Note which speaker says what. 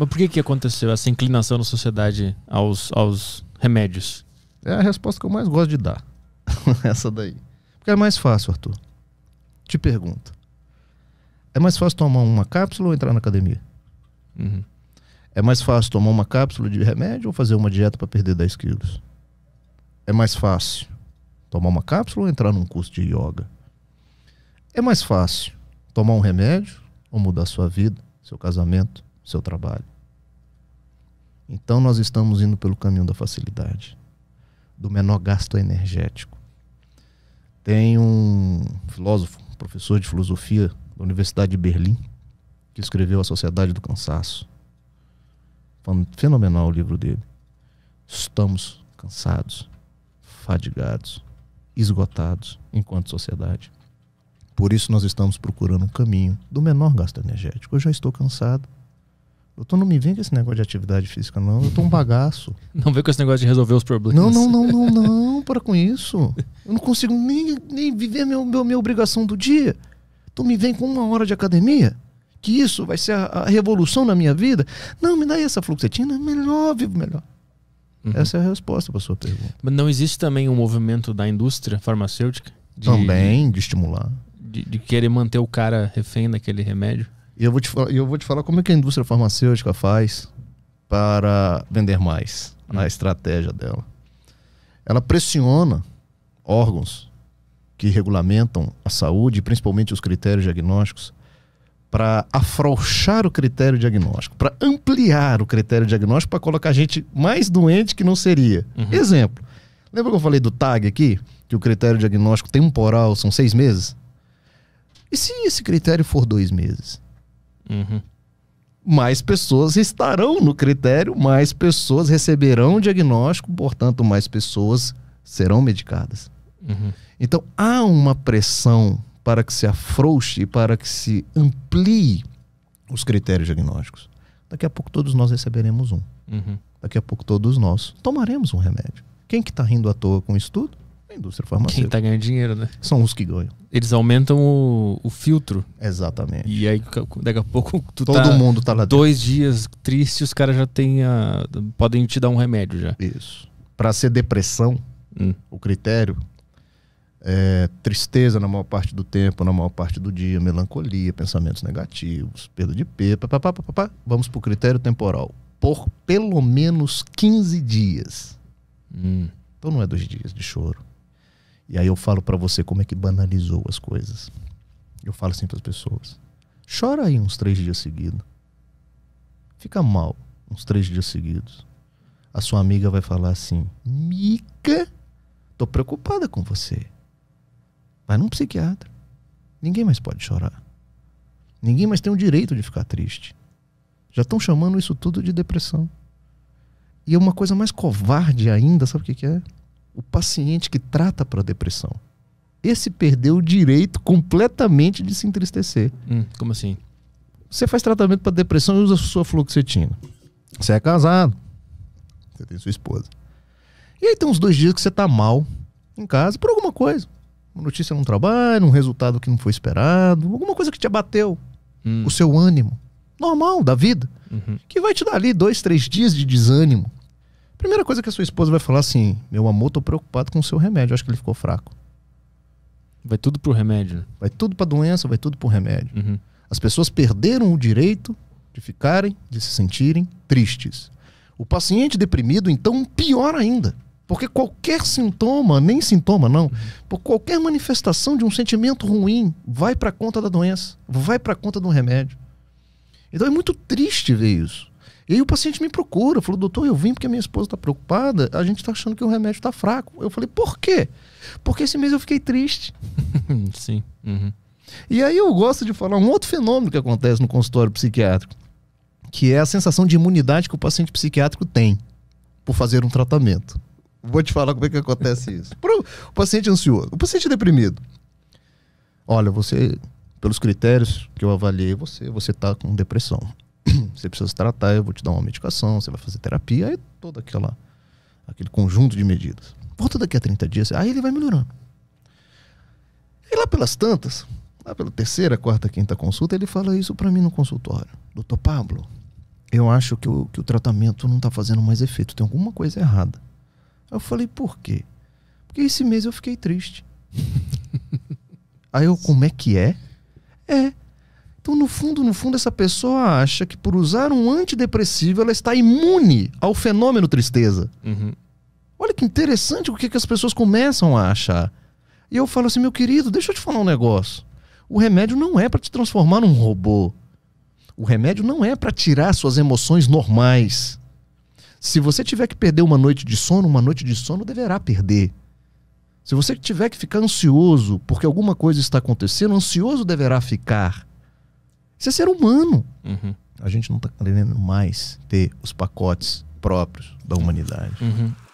Speaker 1: Mas por que, que aconteceu essa inclinação na sociedade aos, aos remédios? É a resposta que eu mais gosto de dar. essa daí. Porque é mais fácil, Arthur. Te pergunto. É mais fácil tomar uma cápsula ou entrar na academia? Uhum. É mais fácil tomar uma cápsula de remédio ou fazer uma dieta para perder 10 quilos? É mais fácil tomar uma cápsula ou entrar num curso de yoga? É mais fácil tomar um remédio ou mudar sua vida, seu casamento, seu trabalho. Então nós estamos indo pelo caminho da facilidade, do menor gasto energético. Tem um filósofo, professor de filosofia da Universidade de Berlim, que escreveu A Sociedade do Cansaço. Fenomenal o livro dele. Estamos cansados, fadigados, esgotados enquanto sociedade. Por isso nós estamos procurando um caminho do menor gasto energético. Eu já estou cansado, eu tô, não me vem com esse negócio de atividade física, não. Eu tô um bagaço. Não vem com esse negócio de resolver os problemas. Não, não, não, não, não. Para com isso. Eu não consigo nem, nem viver meu, meu, minha obrigação do dia. Tu então, me vem com uma hora de academia? Que isso vai ser a, a revolução na minha vida? Não, me dá aí essa fluxetina. É melhor, vivo melhor. Uhum. Essa é a resposta para sua pergunta. Mas não existe também um movimento da indústria farmacêutica? De, também, de estimular. De, de querer manter o cara refém daquele remédio? E eu vou te, eu vou te falar como é que a indústria farmacêutica faz para vender mais, hum. a estratégia dela. Ela pressiona órgãos que regulamentam a saúde, principalmente os critérios diagnósticos, para afrouxar o critério diagnóstico, para ampliar o critério diagnóstico, para colocar gente mais doente que não seria. Uhum. Exemplo. Lembra que eu falei do TAG aqui? Que o critério diagnóstico temporal são seis meses? E se esse critério for dois meses? Uhum. Mais pessoas estarão no critério, mais pessoas receberão o diagnóstico, portanto, mais pessoas serão medicadas. Uhum. Então, há uma pressão para que se afrouxe e para que se amplie os critérios diagnósticos. Daqui a pouco todos nós receberemos um. Uhum. Daqui a pouco todos nós tomaremos um remédio. Quem que está rindo à toa com isso tudo? A indústria farmacêutica. Quem está ganhando dinheiro, né? São os que ganham. Eles aumentam o, o filtro. Exatamente. E aí, daqui a pouco, tu Todo tá mundo tá lá dentro. Dois dias triste, os caras já têm a, podem te dar um remédio já. Isso. Para ser depressão, hum. o critério é tristeza na maior parte do tempo, na maior parte do dia, melancolia, pensamentos negativos, perda de pé, papapá. Vamos pro critério temporal. Por pelo menos 15 dias. Hum. Então não é dois dias de choro e aí eu falo para você como é que banalizou as coisas. Eu falo assim para as pessoas: chora aí uns três dias seguidos. Fica mal uns três dias seguidos. A sua amiga vai falar assim: Mica, tô preocupada com você. Vai num psiquiatra. Ninguém mais pode chorar. Ninguém mais tem o direito de ficar triste. Já estão chamando isso tudo de depressão. E é uma coisa mais covarde ainda, sabe o que, que é? o paciente que trata para depressão. Esse perdeu o direito completamente de se entristecer. Hum, como assim? Você faz tratamento para depressão e usa sua fluoxetina. Você é casado. Você tem sua esposa. E aí tem uns dois dias que você tá mal em casa por alguma coisa. Uma notícia num trabalho, um resultado que não foi esperado, alguma coisa que te abateu. Hum. O seu ânimo. Normal, da vida. Uhum. Que vai te dar ali dois, três dias de desânimo Primeira coisa que a sua esposa vai falar assim: meu amor, tô preocupado com o seu remédio, acho que ele ficou fraco. Vai tudo pro remédio. Né? Vai tudo pra doença, vai tudo pro remédio. Uhum. As pessoas perderam o direito de ficarem, de se sentirem tristes. O paciente deprimido, então, pior ainda. Porque qualquer sintoma, nem sintoma não, uhum. por qualquer manifestação de um sentimento ruim, vai para conta da doença, vai para conta do remédio. Então é muito triste ver isso. E aí o paciente me procura, falou, doutor, eu vim porque minha esposa está preocupada, a gente está achando que o remédio está fraco. Eu falei, por quê? Porque esse mês eu fiquei triste. Sim. Uhum. E aí eu gosto de falar um outro fenômeno que acontece no consultório psiquiátrico, que é a sensação de imunidade que o paciente psiquiátrico tem por fazer um tratamento. Vou te falar como é que acontece isso. Pro, o paciente ansioso, o paciente deprimido. Olha, você, pelos critérios que eu avaliei você, você está com depressão. você precisa se tratar, eu vou te dar uma medicação, você vai fazer terapia, aí toda aquela aquele conjunto de medidas. Volta daqui a 30 dias, aí ele vai melhorando. E lá pelas tantas, lá pela terceira, quarta, quinta consulta, ele fala isso para mim no consultório. Doutor Pablo, eu acho que o, que o tratamento não tá fazendo mais efeito, tem alguma coisa errada. eu falei, por quê? Porque esse mês eu fiquei triste. aí eu, como é que é? É, então, no fundo, no fundo, essa pessoa acha que por usar um antidepressivo ela está imune ao fenômeno tristeza. Uhum. Olha que interessante o que, que as pessoas começam a achar. E eu falo assim, meu querido, deixa eu te falar um negócio. O remédio não é para te transformar num robô. O remédio não é para tirar suas emoções normais. Se você tiver que perder uma noite de sono, uma noite de sono deverá perder. Se você tiver que ficar ansioso porque alguma coisa está acontecendo, ansioso deverá ficar. Isso é ser humano. Uhum. A gente não está querendo mais ter os pacotes próprios da humanidade. Uhum.